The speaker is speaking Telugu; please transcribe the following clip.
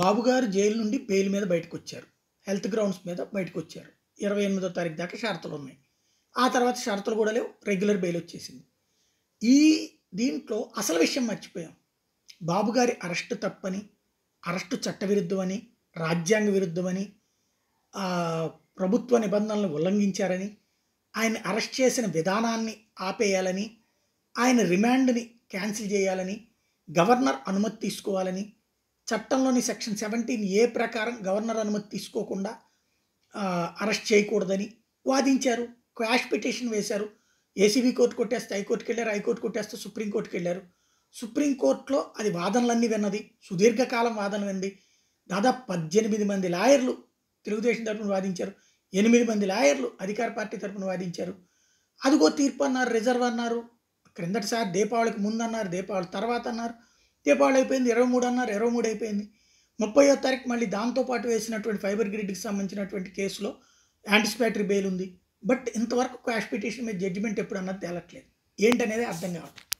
బాబుగారు జైలు నుండి బెయిల్ మీద బయటకు వచ్చారు హెల్త్ గ్రౌండ్స్ మీద బయటకు వచ్చారు ఇరవై ఎనిమిదో తారీఖు దాకా షరతులు ఉన్నాయి ఆ తర్వాత షరతులు కూడా లేవు రెగ్యులర్ బెయిల్ వచ్చేసింది ఈ దీంట్లో అసలు విషయం మర్చిపోయాం బాబుగారి అరెస్టు తప్పని అరెస్టు చట్టవిరుద్ధమని రాజ్యాంగ విరుద్ధమని ప్రభుత్వ నిబంధనలను ఉల్లంఘించారని ఆయన అరెస్ట్ చేసిన విధానాన్ని ఆపేయాలని ఆయన రిమాండ్ని క్యాన్సిల్ చేయాలని గవర్నర్ అనుమతి తీసుకోవాలని చట్టంలోని సెక్షన్ సెవెంటీన్ ఏ ప్రకారం గవర్నర్ అనుమతి తీసుకోకుండా అరెస్ట్ చేయకూడదని వాదించారు క్వాష్ పిటిషన్ వేశారు ఏసీబీ కోర్టు కొట్టేస్తే హైకోర్టుకి వెళ్ళారు హైకోర్టు కొట్టేస్తే సుప్రీంకోర్టుకి వెళ్ళారు సుప్రీంకోర్టులో అది వాదనలన్నీ విన్నది సుదీర్ఘకాలం వాదన విన్నది దాదాపు పద్దెనిమిది మంది లాయర్లు తెలుగుదేశం తరఫున వాదించారు ఎనిమిది మంది లాయర్లు అధికార పార్టీ తరఫున వాదించారు అదిగో తీర్పు అన్నారు రిజర్వ్ అన్నారు క్రిందటిసారి దీపావళికి ముందన్నారు దీపావళి తర్వాత అన్నారు దీపావళి పాడైపోయింది ఇరవై మూడు అన్నారు ఇరవై మూడు అయిపోయింది ముప్పయో తారీఖు మళ్ళీ దాంతోపాటు వేసినటువంటి ఫైబర్ గ్రిడ్కి సంబంధించినటువంటి కేసులో యాంటిసిపేటరీ బెయిల్ ఉంది బట్ ఇంతవరకు క్యాష్ పిటిషన్ మీద జడ్జిమెంట్ ఎప్పుడన్నా తేలట్లేదు ఏంటనేది అర్థం కావట్లేదు